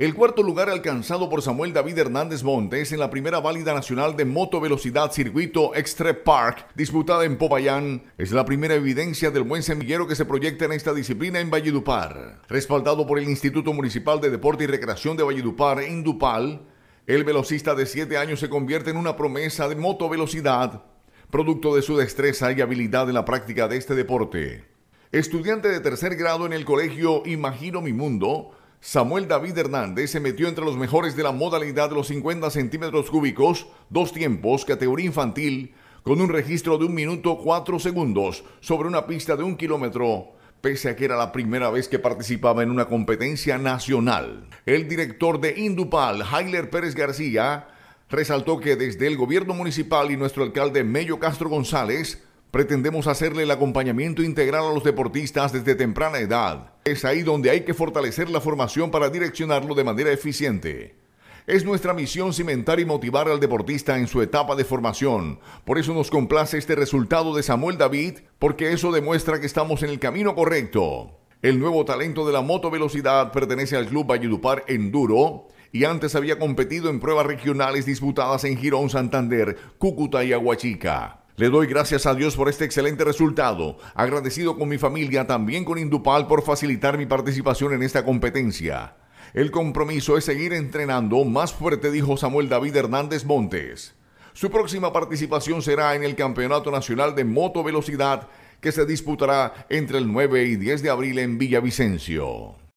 El cuarto lugar alcanzado por Samuel David Hernández Montes en la primera válida nacional de velocidad circuito Extreme Park, disputada en Popayán, es la primera evidencia del buen semillero que se proyecta en esta disciplina en Valledupar. Respaldado por el Instituto Municipal de Deporte y Recreación de Valledupar, Indupal, el velocista de 7 años se convierte en una promesa de velocidad, producto de su destreza y habilidad en la práctica de este deporte. Estudiante de tercer grado en el colegio Imagino Mi Mundo, Samuel David Hernández se metió entre los mejores de la modalidad de los 50 centímetros cúbicos, dos tiempos, categoría infantil, con un registro de 1 minuto 4 segundos sobre una pista de un kilómetro, pese a que era la primera vez que participaba en una competencia nacional. El director de Indupal, Jailer Pérez García, resaltó que desde el gobierno municipal y nuestro alcalde Mello Castro González, Pretendemos hacerle el acompañamiento integral a los deportistas desde temprana edad. Es ahí donde hay que fortalecer la formación para direccionarlo de manera eficiente. Es nuestra misión cimentar y motivar al deportista en su etapa de formación. Por eso nos complace este resultado de Samuel David, porque eso demuestra que estamos en el camino correcto. El nuevo talento de la velocidad pertenece al Club Valledupar Enduro y antes había competido en pruebas regionales disputadas en Girón, Santander, Cúcuta y Aguachica. Le doy gracias a Dios por este excelente resultado. Agradecido con mi familia, también con Indupal por facilitar mi participación en esta competencia. El compromiso es seguir entrenando más fuerte, dijo Samuel David Hernández Montes. Su próxima participación será en el Campeonato Nacional de Moto Velocidad que se disputará entre el 9 y 10 de abril en Villavicencio.